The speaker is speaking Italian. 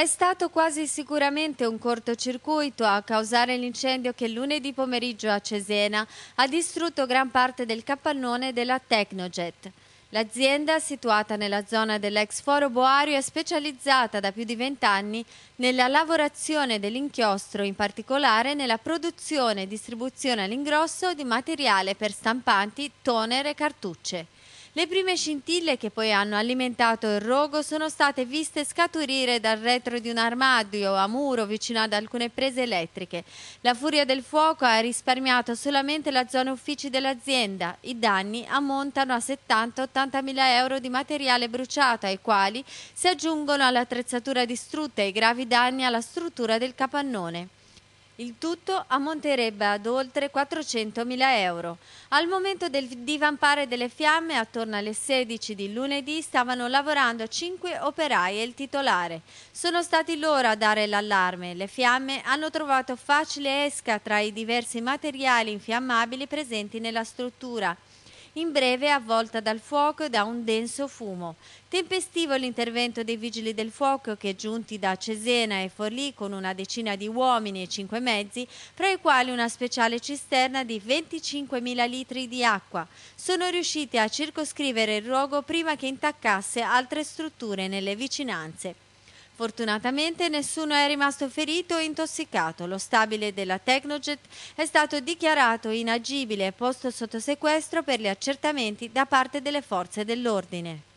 È stato quasi sicuramente un cortocircuito a causare l'incendio che lunedì pomeriggio a Cesena ha distrutto gran parte del capannone della Tecnojet. L'azienda, situata nella zona dell'ex foro Boario, è specializzata da più di vent'anni nella lavorazione dell'inchiostro, in particolare nella produzione e distribuzione all'ingrosso di materiale per stampanti, toner e cartucce. Le prime scintille che poi hanno alimentato il rogo sono state viste scaturire dal retro di un armadio a muro vicino ad alcune prese elettriche. La furia del fuoco ha risparmiato solamente la zona uffici dell'azienda. I danni ammontano a 70-80 mila euro di materiale bruciato, ai quali si aggiungono all'attrezzatura distrutta e i gravi danni alla struttura del capannone. Il tutto ammonterebbe ad oltre 400.000 euro. Al momento del divampare delle fiamme, attorno alle 16 di lunedì, stavano lavorando 5 operai e il titolare. Sono stati loro a dare l'allarme. Le fiamme hanno trovato facile esca tra i diversi materiali infiammabili presenti nella struttura in breve avvolta dal fuoco e da un denso fumo. Tempestivo l'intervento dei vigili del fuoco che, giunti da Cesena e Forlì con una decina di uomini e cinque mezzi, fra i quali una speciale cisterna di 25.000 litri di acqua, sono riusciti a circoscrivere il rogo prima che intaccasse altre strutture nelle vicinanze. Fortunatamente nessuno è rimasto ferito o intossicato. Lo stabile della Tecnojet è stato dichiarato inagibile e posto sotto sequestro per gli accertamenti da parte delle forze dell'ordine.